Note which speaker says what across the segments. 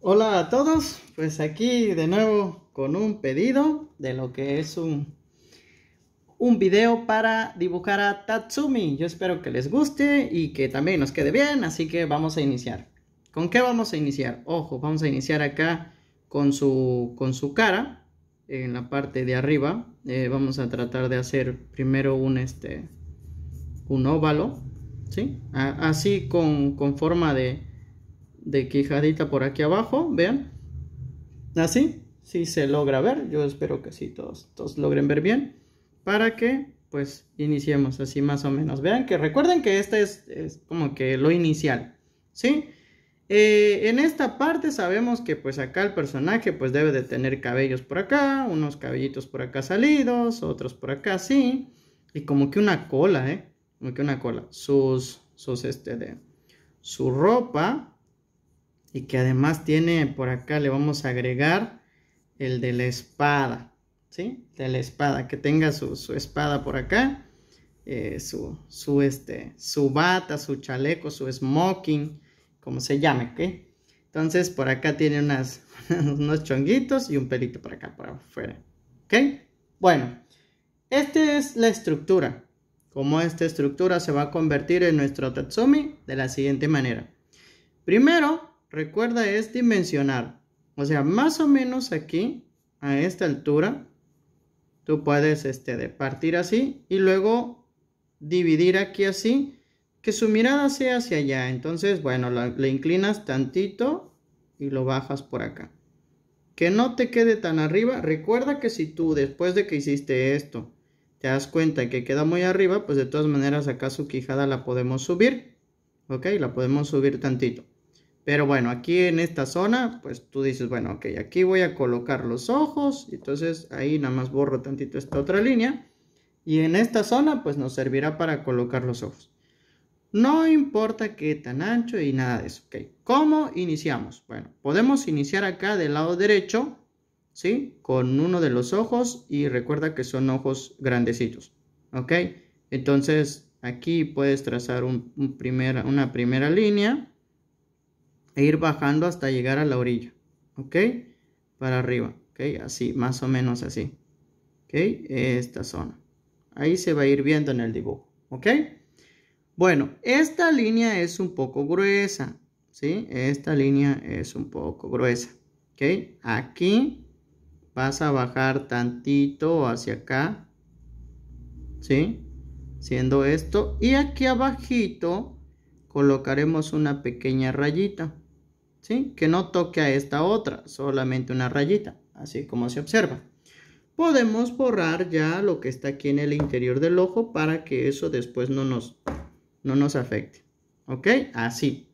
Speaker 1: Hola a todos, pues aquí de nuevo con un pedido de lo que es un, un video para dibujar a Tatsumi. Yo espero que les guste y que también nos quede bien, así que vamos a iniciar. ¿Con qué vamos a iniciar? Ojo, vamos a iniciar acá con su, con su cara, en la parte de arriba. Eh, vamos a tratar de hacer primero un, este, un óvalo, ¿sí? así con, con forma de, de quijadita por aquí abajo, vean. Así, si se logra ver, yo espero que si todos, todos logren ver bien, para que pues iniciemos así más o menos. Vean que recuerden que este es, como que lo inicial, ¿sí? Eh, en esta parte sabemos que pues acá el personaje pues debe de tener cabellos por acá, unos cabellitos por acá salidos, otros por acá sí. y como que una cola, ¿eh? Como que una cola. Sus, sus este de, su ropa y que además tiene por acá le vamos a agregar el de la espada, ¿sí? De la espada, que tenga su, espada por acá, eh, su, su, este, su bata, su chaleco, su smoking, como se llame, ¿ok? Entonces por acá tiene unas, unos chonguitos y un pelito por acá, para afuera, ¿ok? Bueno, esta es la estructura. Como esta estructura se va a convertir en nuestro tatsumi de la siguiente manera. Primero, recuerda es este dimensionar. O sea, más o menos aquí, a esta altura, tú puedes este, partir así y luego dividir aquí así, que su mirada sea hacia allá. Entonces, bueno, le inclinas tantito y lo bajas por acá. Que no te quede tan arriba. Recuerda que si tú después de que hiciste esto, te das cuenta que queda muy arriba, pues de todas maneras acá su quijada la podemos subir. ¿Ok? La podemos subir tantito. Pero bueno, aquí en esta zona, pues tú dices, bueno, ok, aquí voy a colocar los ojos. Entonces ahí nada más borro tantito esta otra línea. Y en esta zona, pues nos servirá para colocar los ojos. No importa qué tan ancho y nada de eso. Ok, ¿cómo iniciamos? Bueno, podemos iniciar acá del lado derecho, ¿sí? Con uno de los ojos y recuerda que son ojos grandecitos. Ok, entonces aquí puedes trazar una primera línea e ir bajando hasta llegar a la orilla, ¿ok? Para arriba, ¿ok? Así, más o menos así, ¿ok? Esta zona. Ahí se va a ir viendo en el dibujo, ¿ok? Bueno, esta línea es un poco gruesa, ¿sí? Esta línea es un poco gruesa, ¿ok? Aquí vas a bajar tantito hacia acá, ¿sí? Siendo esto, y aquí abajito colocaremos una pequeña rayita, que no toque a esta otra, solamente una rayita, así como se observa. Podemos borrar ya lo que está aquí en el interior del ojo para que eso después no nos, no nos afecte. ¿Ok? Así.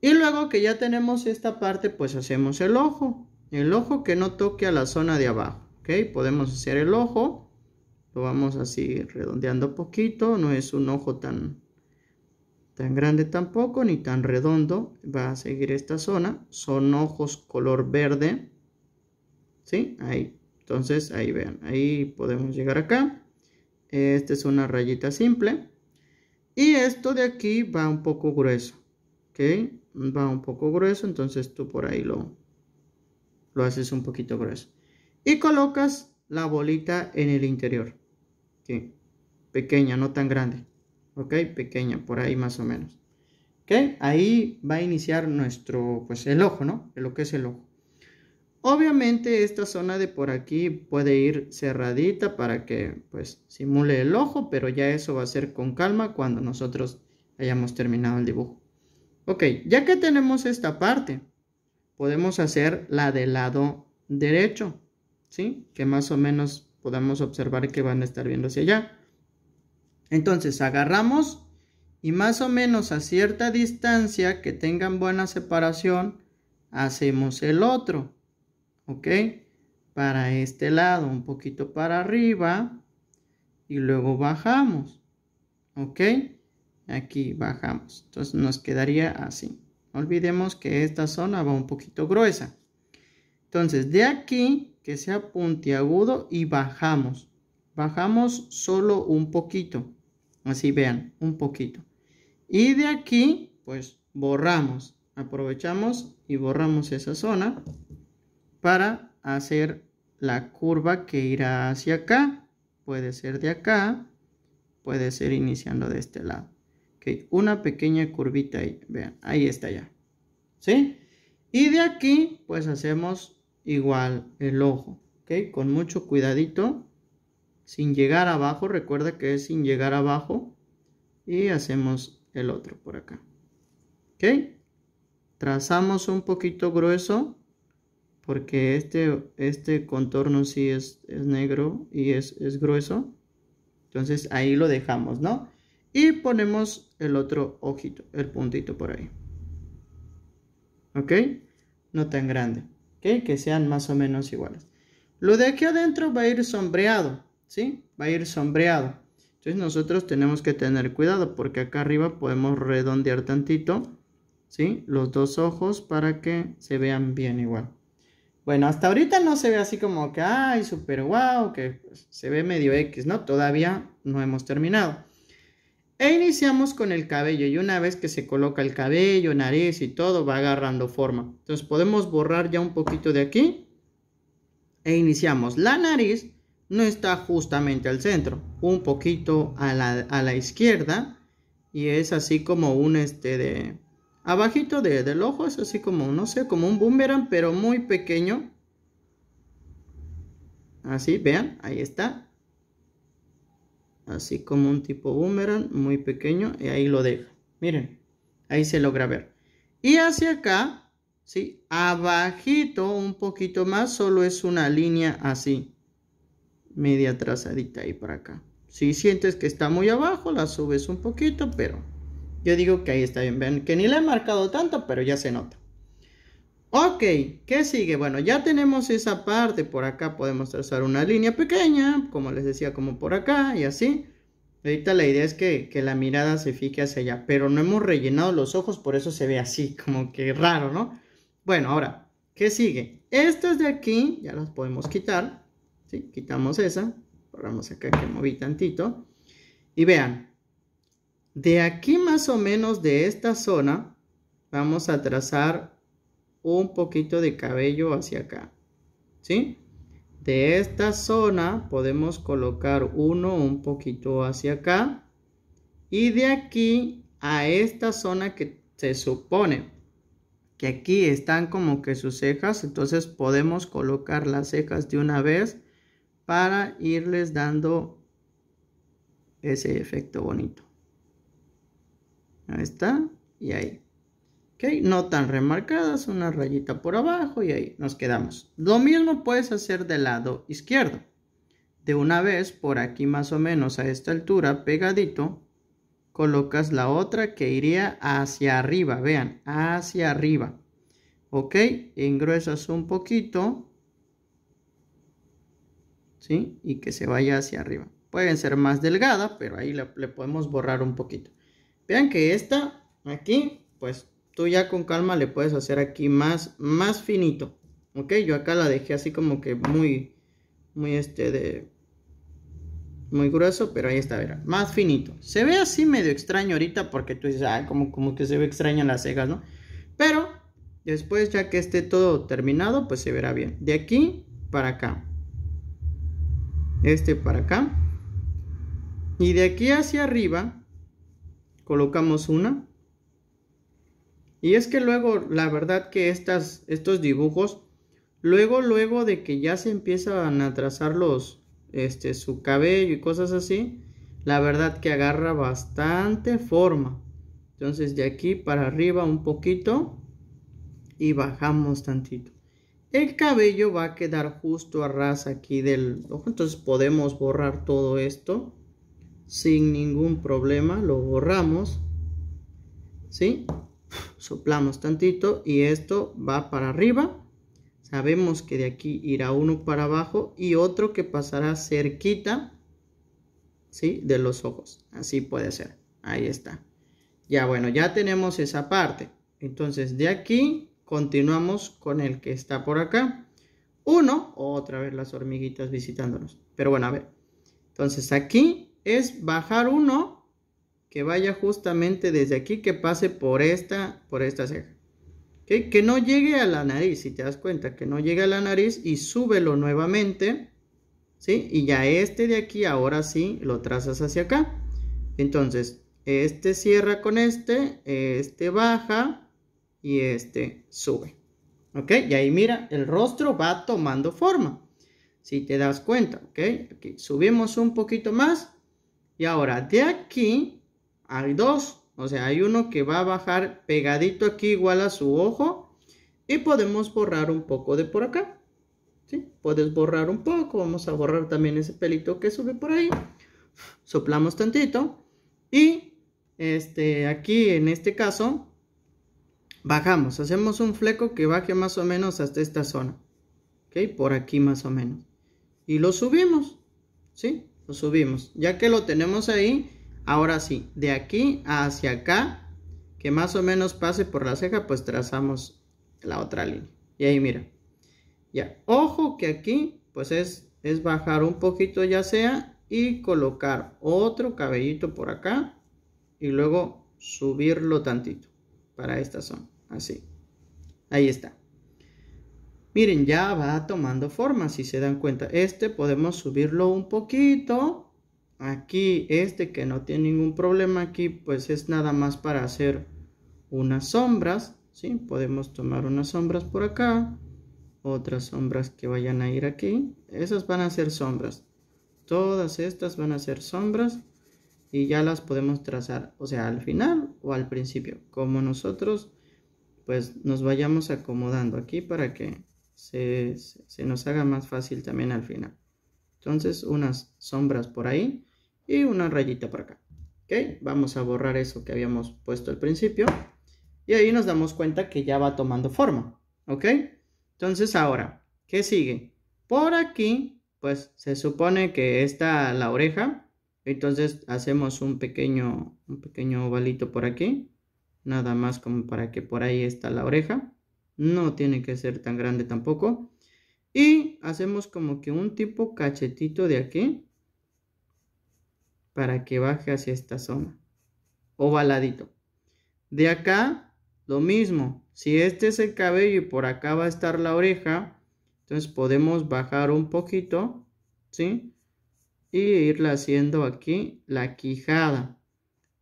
Speaker 1: Y luego que ya tenemos esta parte, pues hacemos el ojo. El ojo que no toque a la zona de abajo. ¿Ok? Podemos hacer el ojo. Lo vamos así redondeando poquito. No es un ojo tan, tan grande tampoco ni tan redondo, va a seguir esta zona, son ojos color verde, ¿sí? Ahí, entonces ahí vean, ahí podemos llegar acá, esta es una rayita simple, y esto de aquí va un poco grueso, ¿ok? Va un poco grueso, entonces tú por ahí lo, lo haces un poquito grueso. Y colocas la bolita en el interior, que Pequeña, no tan grande. ¿ok? Pequeña, por ahí más o menos. ¿Ok? Ahí va a iniciar nuestro, pues el ojo, ¿no? Lo que es el ojo. Obviamente esta zona de por aquí puede ir cerradita para que pues simule el ojo, pero ya eso va a ser con calma cuando nosotros hayamos terminado el dibujo. Ok, ya que tenemos esta parte, podemos hacer la del lado derecho, ¿sí? Que más o menos podamos observar que van a estar viendo hacia allá. Entonces agarramos y más o menos a cierta distancia que tengan buena separación, hacemos el otro. ¿Ok? Para este lado, un poquito para arriba y luego bajamos. ¿Ok? Aquí bajamos. Entonces nos quedaría así. olvidemos que esta zona va un poquito gruesa. Entonces de aquí que sea puntiagudo y bajamos. Bajamos solo un poquito. Así vean, un poquito. Y de aquí, pues borramos. Aprovechamos y borramos esa zona para hacer la curva que irá hacia acá. Puede ser de acá, puede ser iniciando de este lado. una pequeña curvita ahí, vean, ahí está ya. ¿Sí? Y de aquí, pues hacemos igual el ojo, ¿ok? Con mucho cuidadito sin llegar abajo, recuerda que es sin llegar abajo y hacemos el otro por acá. ¿Ok? Trazamos un poquito grueso porque este, este contorno sí es, negro y es, es grueso. Entonces ahí lo dejamos, ¿no? Y ponemos el otro ojito, el puntito por ahí. ¿Ok? No tan grande. ¿Ok? Que sean más o menos iguales. Lo de aquí adentro va a ir sombreado. ¿sí? Va a ir sombreado. Entonces nosotros tenemos que tener cuidado porque acá arriba podemos redondear tantito, ¿sí? Los dos ojos para que se vean bien igual. Bueno, hasta ahorita no se ve así como que, ay, super guau que se ve medio X, ¿no? Todavía no hemos terminado. E iniciamos con el cabello y una vez que se coloca el cabello, nariz y todo, va agarrando forma. Entonces podemos borrar ya un poquito de aquí e iniciamos la nariz no está justamente al centro, un poquito a la, izquierda y es así como un este de abajito de, del ojo, es así como, no sé, como un boomerang, pero muy pequeño. Así, vean, ahí está. Así como un tipo boomerang, muy pequeño, y ahí lo deja. Miren, ahí se logra ver. Y hacia acá, ¿sí? Abajito, un poquito más, solo es una línea así media trazadita ahí para acá. Si sientes que está muy abajo, la subes un poquito, pero yo digo que ahí está bien. Ven, que ni la he marcado tanto, pero ya se nota. Ok, ¿qué sigue? Bueno, ya tenemos esa parte. Por acá podemos trazar una línea pequeña, como les decía, como por acá y así. Ahorita la idea es que, que la mirada se fique hacia allá, pero no hemos rellenado los ojos, por eso se ve así, como que raro, ¿no? Bueno, ahora, ¿qué sigue? Estas de aquí, ya las podemos quitar. Quitamos esa, borramos acá que moví tantito. Y vean, de aquí más o menos de esta zona, vamos a trazar un poquito de cabello hacia acá, ¿sí? De esta zona podemos colocar uno un poquito hacia acá. Y de aquí a esta zona que se supone que aquí están como que sus cejas, entonces podemos colocar las cejas de una vez para irles dando ese efecto bonito. Ahí está. Y ahí. ¿Ok? No tan remarcadas. Una rayita por abajo y ahí nos quedamos. Lo mismo puedes hacer del lado izquierdo. De una vez, por aquí más o menos a esta altura, pegadito, colocas la otra que iría hacia arriba. Vean, hacia arriba. ¿Ok? Engruesas un poquito y que se vaya hacia arriba. Pueden ser más delgada, pero ahí le podemos borrar un poquito. Vean que esta, aquí, pues tú ya con calma le puedes hacer aquí más, más finito. ¿Ok? Yo acá la dejé así como que muy, muy este de... Muy grueso, pero ahí está, verá, más finito. Se ve así medio extraño ahorita porque tú dices, como, como que se ve extraña las cejas, ¿no? Pero después ya que esté todo terminado, pues se verá bien. De aquí para acá este para acá. Y de aquí hacia arriba colocamos una. Y es que luego, la verdad que estas, estos dibujos, luego, luego de que ya se empiezan a trazar los, este, su cabello y cosas así, la verdad que agarra bastante forma. Entonces de aquí para arriba un poquito y bajamos tantito el cabello va a quedar justo a ras aquí del ojo. Entonces podemos borrar todo esto sin ningún problema. Lo borramos. ¿Sí? Soplamos tantito y esto va para arriba. Sabemos que de aquí irá uno para abajo y otro que pasará cerquita ¿sí? de los ojos. Así puede ser. Ahí está. Ya bueno, ya tenemos esa parte. Entonces de aquí Continuamos con el que está por acá. Uno, otra vez las hormiguitas visitándonos. Pero bueno, a ver. Entonces aquí es bajar uno que vaya justamente desde aquí, que pase por esta, por esta ceja. Que no llegue a la nariz, si te das cuenta, que no llegue a la nariz y súbelo nuevamente. ¿Sí? Y ya este de aquí, ahora sí, lo trazas hacia acá. Entonces, este cierra con este, este baja, y este sube. ¿Ok? Y ahí mira, el rostro va tomando forma. Si te das cuenta, ¿ok? Aquí subimos un poquito más. Y ahora de aquí hay dos. O sea, hay uno que va a bajar pegadito aquí igual a su ojo. Y podemos borrar un poco de por acá. ¿Sí? Puedes borrar un poco. Vamos a borrar también ese pelito que sube por ahí. Soplamos tantito. Y este, aquí en este caso Bajamos, hacemos un fleco que baje más o menos hasta esta zona. ¿Ok? Por aquí más o menos. Y lo subimos. ¿Sí? Lo subimos. Ya que lo tenemos ahí, ahora sí, de aquí hacia acá, que más o menos pase por la ceja, pues trazamos la otra línea. Y ahí mira. Ya, ojo que aquí, pues es, es bajar un poquito ya sea y colocar otro cabellito por acá y luego subirlo tantito. Para estas son Así. Ahí está. Miren, ya va tomando forma, si se dan cuenta. Este podemos subirlo un poquito. Aquí, este que no tiene ningún problema aquí, pues es nada más para hacer unas sombras. ¿sí? Podemos tomar unas sombras por acá. Otras sombras que vayan a ir aquí. Esas van a ser sombras. Todas estas van a ser sombras y ya las podemos trazar, o sea, al final o al principio, como nosotros pues nos vayamos acomodando aquí para que se, nos haga más fácil también al final. Entonces unas sombras por ahí y una rayita por acá. ¿Ok? Vamos a borrar eso que habíamos puesto al principio. Y ahí nos damos cuenta que ya va tomando forma. ¿Ok? Entonces ahora, ¿qué sigue? Por aquí, pues se supone que está la oreja entonces hacemos un pequeño, un pequeño ovalito por aquí. Nada más como para que por ahí está la oreja. No tiene que ser tan grande tampoco. Y hacemos como que un tipo cachetito de aquí. Para que baje hacia esta zona. Ovaladito. De acá, lo mismo. Si este es el cabello y por acá va a estar la oreja. Entonces podemos bajar un poquito. ¿Sí? y irle haciendo aquí la quijada.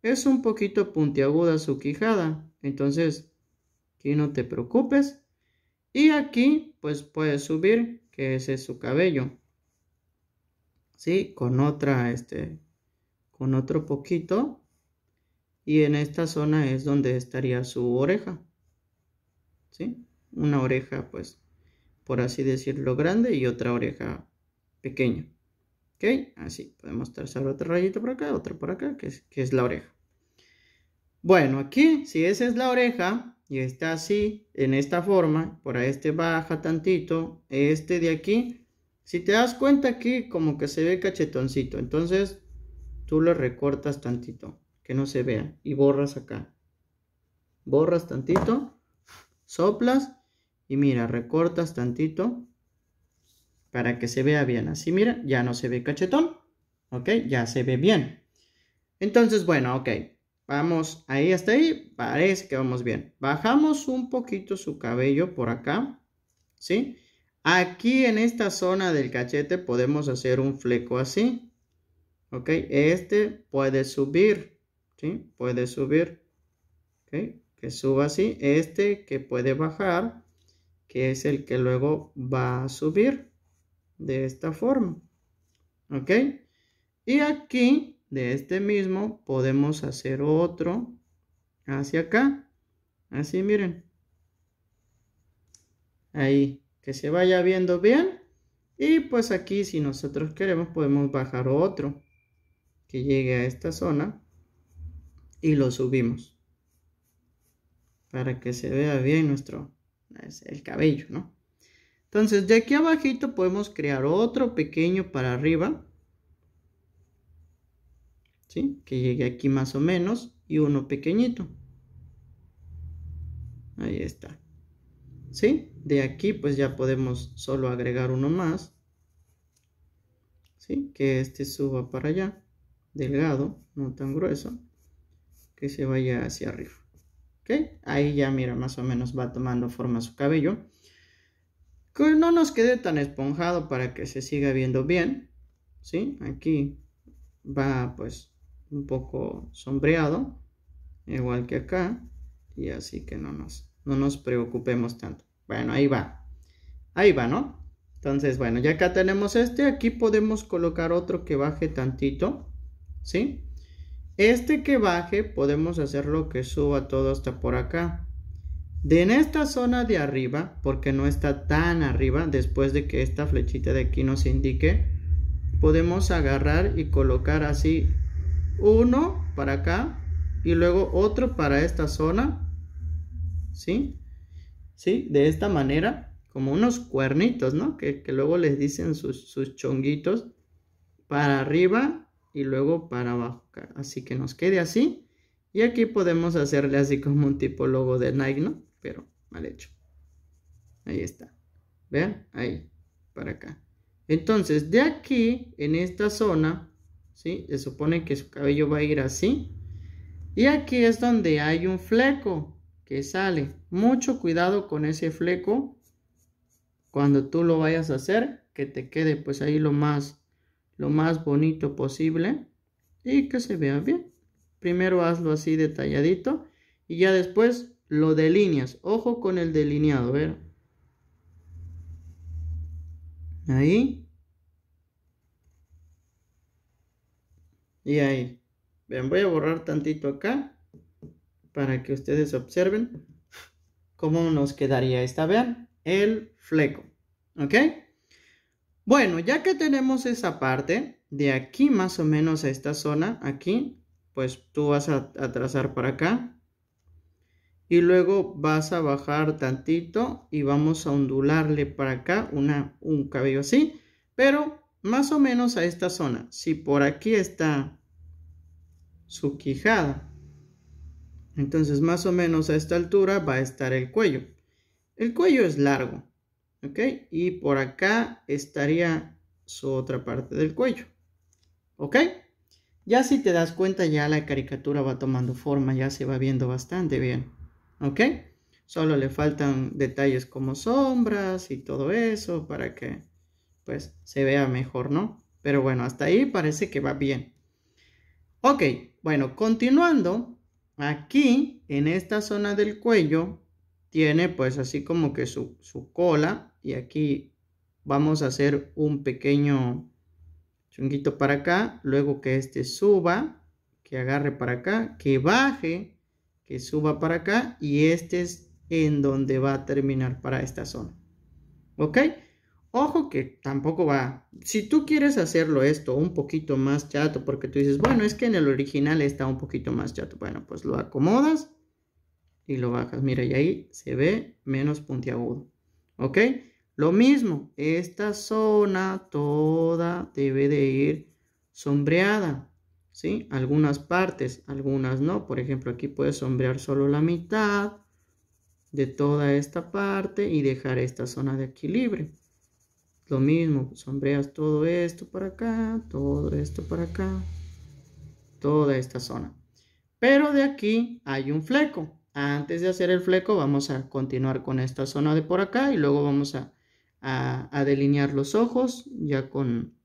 Speaker 1: Es un poquito puntiaguda su quijada, entonces aquí no te preocupes. Y aquí pues puedes subir, que ese es su cabello. ¿Sí? Con otra, este, con otro poquito. Y en esta zona es donde estaría su oreja. ¿Sí? Una oreja pues, por así decirlo, grande y otra oreja pequeña. ¿Ok? Así, podemos trazar otro rayito por acá, otro por acá, que es, que es la oreja. Bueno, aquí, si esa es la oreja y está así, en esta forma, por ahí este baja tantito, este de aquí, si te das cuenta aquí como que se ve cachetoncito, entonces tú lo recortas tantito, que no se vea, y borras acá. Borras tantito, soplas, y mira, recortas tantito, para que se vea bien. Así, mira, ya no se ve cachetón, ¿ok? Ya se ve bien. Entonces, bueno, ok, vamos ahí hasta ahí, parece que vamos bien. Bajamos un poquito su cabello por acá, ¿sí? Aquí en esta zona del cachete podemos hacer un fleco así, ¿ok? Este puede subir, ¿sí? Puede subir, ¿ok? Que suba así, este que puede bajar, que es el que luego va a subir, de esta forma. ¿Ok? Y aquí, de este mismo, podemos hacer otro hacia acá. Así, miren. Ahí, que se vaya viendo bien. Y pues aquí, si nosotros queremos, podemos bajar otro que llegue a esta zona y lo subimos para que se vea bien nuestro el cabello, ¿no? Entonces, de aquí abajito podemos crear otro pequeño para arriba. ¿Sí? Que llegue aquí más o menos. Y uno pequeñito. Ahí está. ¿Sí? De aquí pues ya podemos solo agregar uno más. ¿Sí? Que este suba para allá. Delgado, no tan grueso. Que se vaya hacia arriba. ¿Ok? Ahí ya mira, más o menos va tomando forma su cabello que no nos quede tan esponjado para que se siga viendo bien, ¿sí? Aquí va pues un poco sombreado, igual que acá, y así que no nos, no nos preocupemos tanto. Bueno, ahí va, ahí va, ¿no? Entonces, bueno, ya acá tenemos este, aquí podemos colocar otro que baje tantito, ¿sí? Este que baje podemos hacerlo que suba todo hasta por acá. De en esta zona de arriba, porque no está tan arriba, después de que esta flechita de aquí nos indique, podemos agarrar y colocar así uno para acá y luego otro para esta zona. ¿Sí? ¿Sí? De esta manera, como unos cuernitos, ¿no? Que, luego les dicen sus, sus chonguitos para arriba y luego para abajo. Así que nos quede así. Y aquí podemos hacerle así como un tipo logo de Nike, ¿no? pero mal hecho. Ahí está. Vean, ahí, para acá. Entonces, de aquí, en esta zona, ¿sí? Se supone que su cabello va a ir así. Y aquí es donde hay un fleco que sale. Mucho cuidado con ese fleco cuando tú lo vayas a hacer, que te quede pues ahí lo más, lo más bonito posible y que se vea bien. Primero hazlo así detalladito y ya después lo delineas. Ojo con el delineado, ver. Ahí. Y ahí. bien, voy a borrar tantito acá para que ustedes observen cómo nos quedaría esta. Vean, el fleco. ¿Ok? Bueno, ya que tenemos esa parte, de aquí más o menos a esta zona, aquí, pues tú vas a, a trazar para acá y luego vas a bajar tantito y vamos a ondularle para acá un cabello así, pero más o menos a esta zona. Si por aquí está su quijada, entonces más o menos a esta altura va a estar el cuello. El cuello es largo, ¿ok? Y por acá estaría su otra parte del cuello, ¿ok? Ya si te das cuenta ya la caricatura va tomando forma, ya se va viendo bastante bien. ¿ok? Solo le faltan detalles como sombras y todo eso para que pues se vea mejor, ¿no? Pero bueno, hasta ahí parece que va bien. Ok, bueno, continuando, aquí en esta zona del cuello tiene pues así como que su, su cola y aquí vamos a hacer un pequeño chunguito para acá, luego que este suba, que agarre para acá, que baje que suba para acá y este es en donde va a terminar para esta zona. ¿Ok? Ojo que tampoco va. Si tú quieres hacerlo esto un poquito más chato, porque tú dices, bueno, es que en el original está un poquito más chato. Bueno, pues lo acomodas y lo bajas. Mira, y ahí se ve menos puntiagudo. ¿Ok? Lo mismo, esta zona toda debe de ir sombreada. Algunas partes, algunas no. Por ejemplo, aquí puedes sombrear solo la mitad de toda esta parte y dejar esta zona de aquí libre. Lo mismo, sombreas todo esto para acá, todo esto para acá, toda esta zona. Pero de aquí hay un fleco. Antes de hacer el fleco vamos a continuar con esta zona de por acá y luego vamos a, a, a delinear los ojos ya con,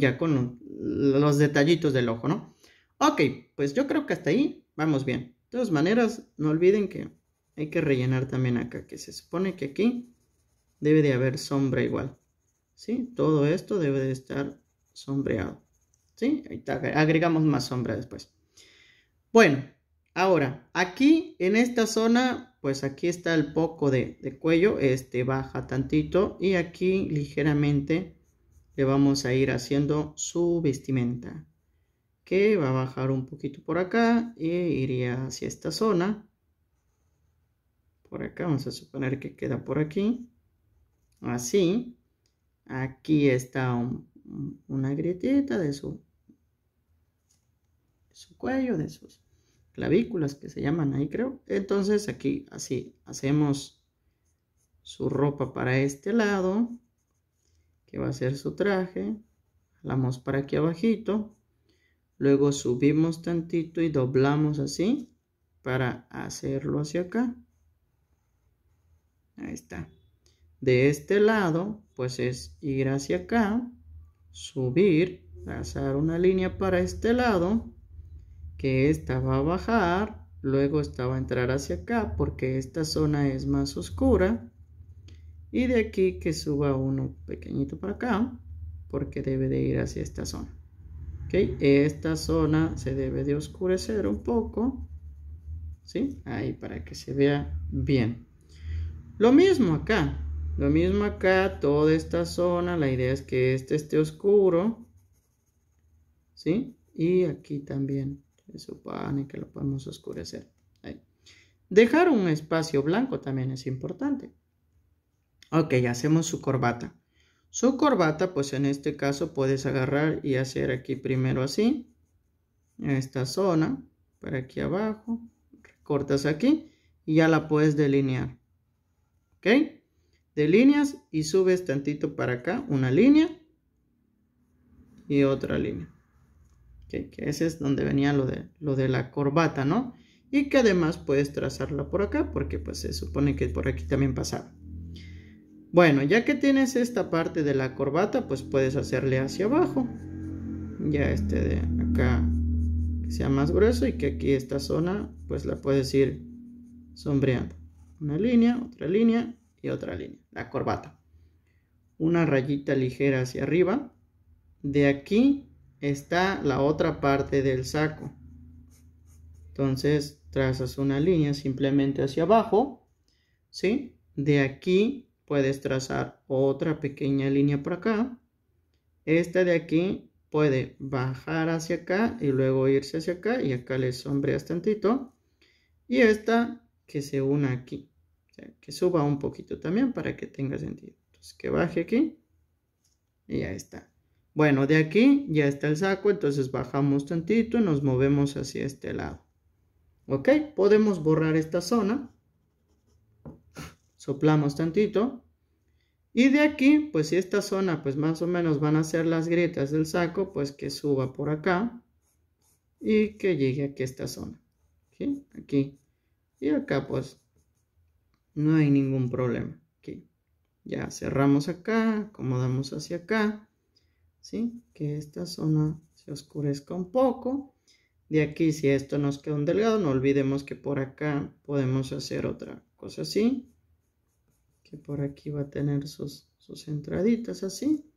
Speaker 1: ya con los detallitos del ojo, ¿no? Ok, pues yo creo que hasta ahí vamos bien. De todas maneras, no olviden que hay que rellenar también acá, que se supone que aquí debe de haber sombra igual. ¿Sí? Todo esto debe de estar sombreado. ¿Sí? Ahí está. Agregamos más sombra después. Bueno, ahora, aquí en esta zona, pues aquí está el poco de cuello, este baja tantito y aquí ligeramente le vamos a ir haciendo su vestimenta que va a bajar un poquito por acá e iría hacia esta zona por acá vamos a suponer que queda por aquí así aquí está una grietita de de su cuello de sus clavículas que se llaman ahí creo entonces aquí así hacemos su ropa para este lado va a ser su traje. vamos para aquí abajito. Luego subimos tantito y doblamos así para hacerlo hacia acá. Ahí está. De este lado, pues es ir hacia acá, subir, trazar una línea para este lado, que esta va a bajar, luego esta va a entrar hacia acá porque esta zona es más oscura. Y de aquí que suba uno pequeñito para acá, porque debe de ir hacia esta zona. Esta zona se debe de oscurecer un poco, ¿sí? Ahí para que se vea bien. Lo mismo acá, lo mismo acá, toda esta zona, la idea es que este esté oscuro, ¿sí? Y aquí también, se supone que lo podemos oscurecer. Dejar un espacio blanco también es importante. Ok, hacemos su corbata. Su corbata, pues en este caso puedes agarrar y hacer aquí primero así. en Esta zona, para aquí abajo. Cortas aquí y ya la puedes delinear. Ok. Delineas y subes tantito para acá. Una línea y otra línea. Ok, que ese es donde venía lo de, lo de la corbata, ¿no? Y que además puedes trazarla por acá porque pues se supone que por aquí también pasaba. Bueno, ya que tienes esta parte de la corbata, pues puedes hacerle hacia abajo. Ya este de acá que sea más grueso y que aquí esta zona pues la puedes ir sombreando. Una línea, otra línea y otra línea. La corbata. Una rayita ligera hacia arriba. De aquí está la otra parte del saco. Entonces trazas una línea simplemente hacia abajo. ¿Sí? De aquí puedes trazar otra pequeña línea por acá. Esta de aquí puede bajar hacia acá y luego irse hacia acá y acá le sombreas tantito. Y esta que se una aquí, que suba un poquito también para que tenga sentido. Entonces que baje aquí y ya está. Bueno, de aquí ya está el saco, entonces bajamos tantito y nos movemos hacia este lado. ¿Ok? Podemos borrar esta zona soplamos tantito. Y de aquí, pues si esta zona, pues más o menos van a ser las grietas del saco, pues que suba por acá y que llegue aquí a esta zona. Aquí. Y acá, pues, no hay ningún problema. Aquí. Ya cerramos acá, acomodamos hacia acá. ¿Sí? Que esta zona se oscurezca un poco. De aquí, si esto nos queda un delgado, no olvidemos que por acá podemos hacer otra cosa así por aquí va a tener sus, sus entraditas así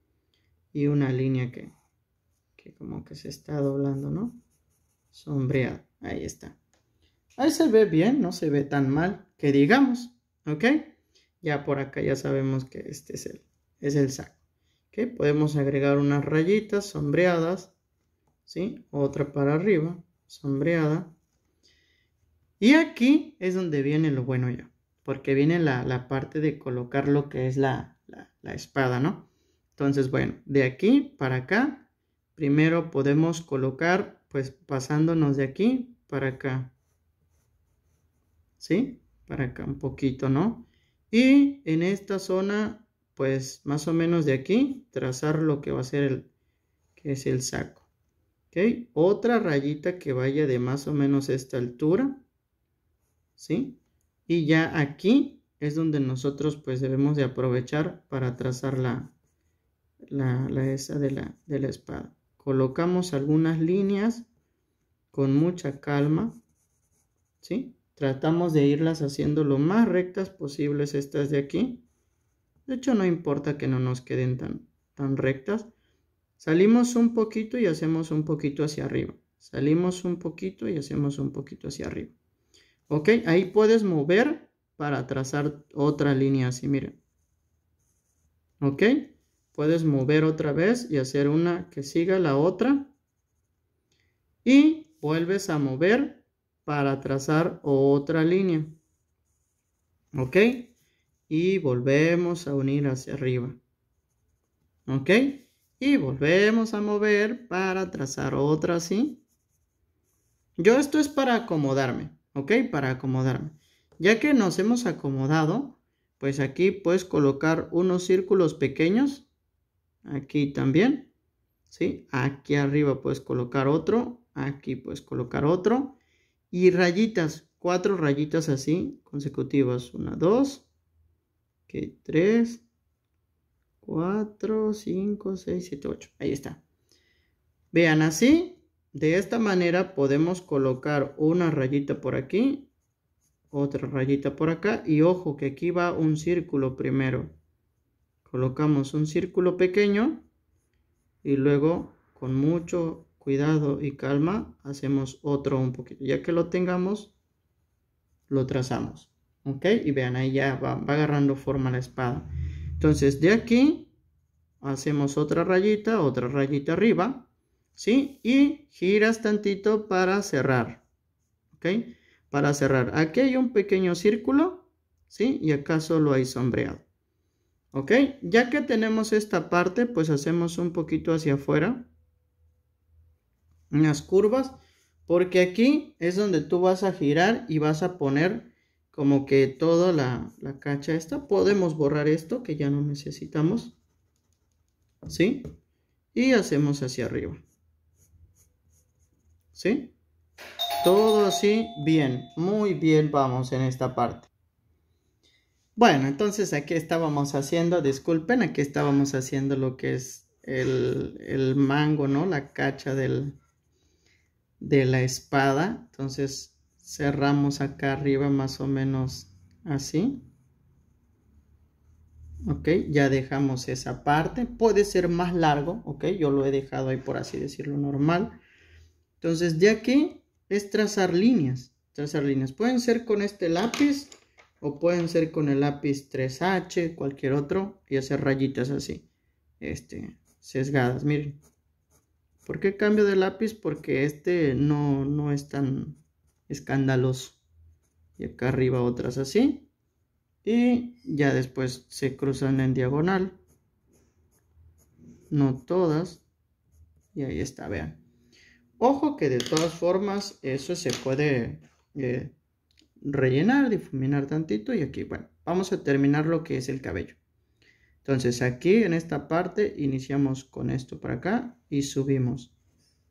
Speaker 1: y una línea que, como que se está doblando, ¿no? Sombreada, ahí está. Ahí se ve bien, no se ve tan mal que digamos, ¿ok? Ya por acá ya sabemos que este es el, es el saco. que Podemos agregar unas rayitas sombreadas, ¿sí? Otra para arriba, sombreada. Y aquí es donde viene lo bueno ya porque viene la, parte de colocar lo que es la, espada, ¿no? Entonces, bueno, de aquí para acá, primero podemos colocar, pues pasándonos de aquí para acá. ¿Sí? Para acá un poquito, ¿no? Y en esta zona, pues más o menos de aquí, trazar lo que va a ser el, que es el saco. ¿Ok? Otra rayita que vaya de más o menos esta altura. ¿Sí? y ya aquí es donde nosotros pues debemos de aprovechar para trazar la, esa de la, espada. Colocamos algunas líneas con mucha calma, ¿sí? Tratamos de irlas haciendo lo más rectas posibles estas de aquí. De hecho, no importa que no nos queden tan, tan rectas. Salimos un poquito y hacemos un poquito hacia arriba. Salimos un poquito y hacemos un poquito hacia arriba. ¿Ok? Ahí puedes mover para trazar otra línea así, miren. ¿Ok? Puedes mover otra vez y hacer una que siga la otra. Y vuelves a mover para trazar otra línea. ¿Ok? Y volvemos a unir hacia arriba. ¿Ok? Y volvemos a mover para trazar otra así. Yo esto es para acomodarme. ¿ok? Para acomodarme. Ya que nos hemos acomodado, pues aquí puedes colocar unos círculos pequeños. Aquí también, ¿sí? Aquí arriba puedes colocar otro, aquí puedes colocar otro. Y rayitas, cuatro rayitas así, consecutivas. Una, dos, que tres, cuatro, cinco, seis, siete, ocho. Ahí está. Vean así, de esta manera podemos colocar una rayita por aquí, otra rayita por acá y ojo que aquí va un círculo primero. Colocamos un círculo pequeño y luego con mucho cuidado y calma hacemos otro un poquito. Ya que lo tengamos, lo trazamos. ¿Ok? Y vean, ahí ya va, va agarrando forma la espada. Entonces de aquí hacemos otra rayita, otra rayita arriba ¿sí? Y giras tantito para cerrar, ¿ok? Para cerrar. Aquí hay un pequeño círculo, ¿sí? Y acá solo hay sombreado. ¿Ok? Ya que tenemos esta parte, pues hacemos un poquito hacia afuera. Unas curvas. Porque aquí es donde tú vas a girar y vas a poner como que toda la, cacha esta. Podemos borrar esto que ya no necesitamos. ¿Sí? Y hacemos hacia arriba. ¿sí? Todo así, bien, muy bien vamos en esta parte. Bueno, entonces aquí estábamos haciendo, disculpen, aquí estábamos haciendo lo que es el, el mango, ¿no? La cacha del, de la espada. Entonces cerramos acá arriba más o menos así. Ok, ya dejamos esa parte. Puede ser más largo, ok, yo lo he dejado ahí por así decirlo normal. Entonces de aquí es trazar líneas, trazar líneas. Pueden ser con este lápiz o pueden ser con el lápiz 3H, cualquier otro, y hacer rayitas así, este, sesgadas, miren. ¿Por qué cambio de lápiz? Porque este no, no es tan escandaloso. Y acá arriba otras así. Y ya después se cruzan en diagonal. No todas. Y ahí está, vean. Ojo que de todas formas eso se puede eh, rellenar, difuminar tantito y aquí, bueno, vamos a terminar lo que es el cabello. Entonces aquí en esta parte iniciamos con esto para acá y subimos.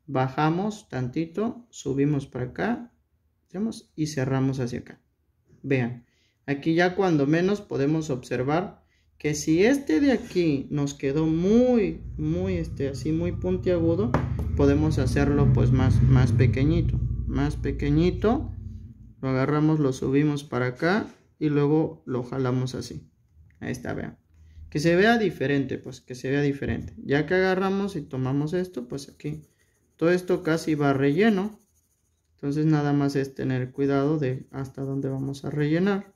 Speaker 1: Bajamos tantito, subimos para acá y cerramos hacia acá. Vean, aquí ya cuando menos podemos observar que si este de aquí nos quedó muy, muy, este, así, muy puntiagudo, podemos hacerlo pues más, más pequeñito, más pequeñito, lo agarramos, lo subimos para acá y luego lo jalamos así, ahí está, vean, que se vea diferente, pues que se vea diferente, ya que agarramos y tomamos esto, pues aquí, todo esto casi va relleno, entonces nada más es tener cuidado de hasta dónde vamos a rellenar,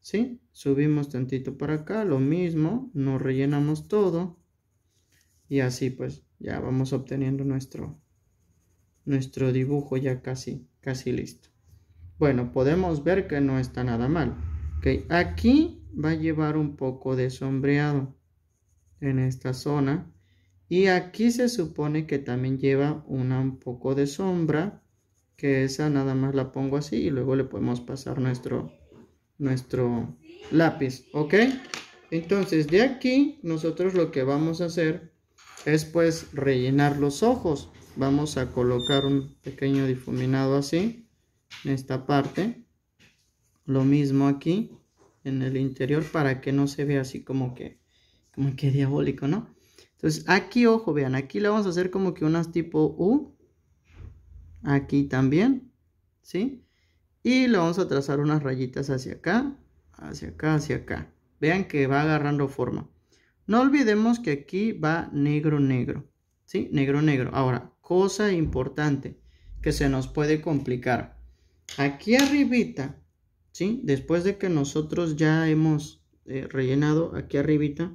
Speaker 1: ¿sí? subimos tantito para acá, lo mismo, nos rellenamos todo y así pues ya vamos obteniendo nuestro, nuestro dibujo ya casi, casi listo. Bueno, podemos ver que no está nada mal. Aquí va a llevar un poco de sombreado en esta zona. Y aquí se supone que también lleva un poco de sombra, que esa nada más la pongo así y luego le podemos pasar nuestro, nuestro lápiz, ¿ok? Entonces de aquí nosotros lo que vamos a hacer es pues rellenar los ojos. Vamos a colocar un pequeño difuminado así, en esta parte. Lo mismo aquí, en el interior, para que no se vea así como que, como que diabólico, ¿no? Entonces aquí, ojo, vean, aquí le vamos a hacer como que unas tipo U. Aquí también, ¿sí? y le vamos a trazar unas rayitas hacia acá, hacia acá, hacia acá. Vean que va agarrando forma. No olvidemos que aquí va negro, negro. ¿Sí? Negro, negro. Ahora, cosa importante que se nos puede complicar. Aquí arribita, ¿sí? Después de que nosotros ya hemos eh, rellenado aquí arribita,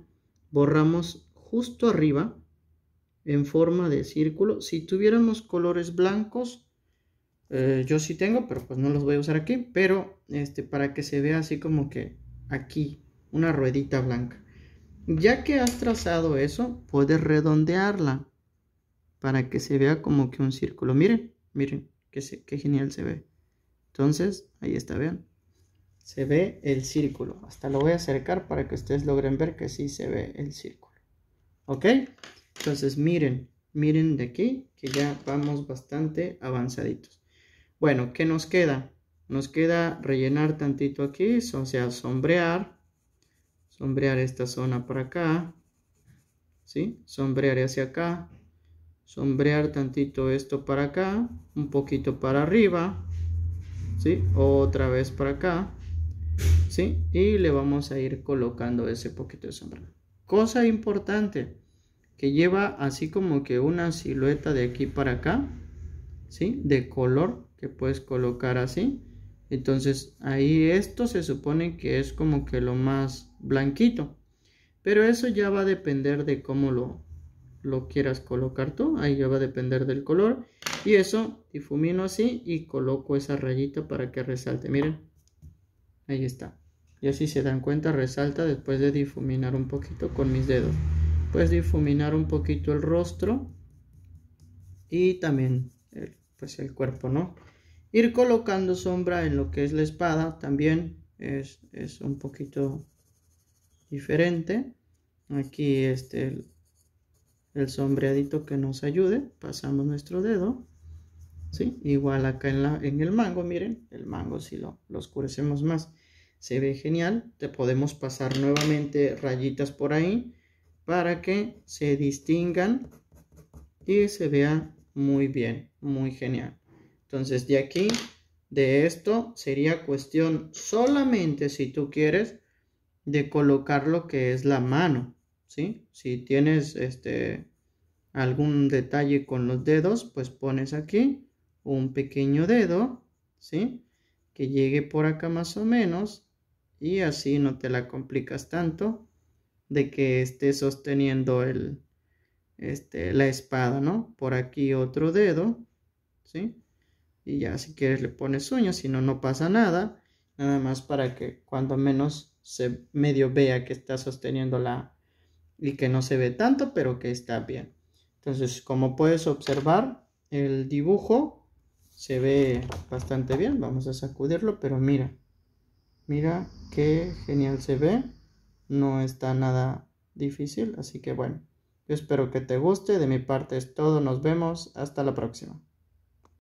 Speaker 1: borramos justo arriba en forma de círculo. Si tuviéramos colores blancos, eh, yo sí tengo, pero pues no los voy a usar aquí. Pero este, para que se vea así como que aquí, una ruedita blanca. Ya que has trazado eso, puedes redondearla para que se vea como que un círculo. Miren, miren, qué genial se ve. Entonces, ahí está, vean. Se ve el círculo. Hasta lo voy a acercar para que ustedes logren ver que sí se ve el círculo. ¿Ok? Entonces, miren, miren de aquí que ya vamos bastante avanzaditos. Bueno, ¿qué nos queda? Nos queda rellenar tantito aquí, o sea, sombrear. Sombrear esta zona para acá. ¿Sí? Sombrear hacia acá. Sombrear tantito esto para acá. Un poquito para arriba. ¿Sí? Otra vez para acá. ¿Sí? Y le vamos a ir colocando ese poquito de sombra. Cosa importante, que lleva así como que una silueta de aquí para acá, de color que puedes colocar así. Entonces ahí esto se supone que es como que lo más blanquito. Pero eso ya va a depender de cómo lo, lo quieras colocar tú. Ahí ya va a depender del color. Y eso difumino así y coloco esa rayita para que resalte. Miren, ahí está. Y así se dan cuenta, resalta después de difuminar un poquito con mis dedos. Puedes difuminar un poquito el rostro. Y también pues el cuerpo, ¿no? Ir colocando sombra en lo que es la espada también es, un poquito diferente. Aquí este, el, sombreadito que nos ayude, pasamos nuestro dedo. ¿Sí? Igual acá en, la, en, el mango, miren, el mango si lo, lo, oscurecemos más, se ve genial. Te podemos pasar nuevamente rayitas por ahí para que se distingan y se vea muy bien, muy genial. Entonces de aquí, de esto, sería cuestión solamente si tú quieres de colocar lo que es la mano, ¿sí? Si tienes este algún detalle con los dedos, pues pones aquí un pequeño dedo, ¿sí? Que llegue por acá más o menos y así no te la complicas tanto de que esté sosteniendo el, este, la espada, ¿no? Por aquí otro dedo, ¿sí? Y ya si quieres le pones uñas, si no, no pasa nada. Nada más para que cuando menos se medio vea que está sosteniendo la... y que no se ve tanto, pero que está bien. Entonces, como puedes observar, el dibujo se ve bastante bien. Vamos a sacudirlo, pero mira. Mira qué genial se ve. No está nada difícil, así que bueno. Yo espero que te guste, de mi parte es todo, nos vemos, hasta la próxima.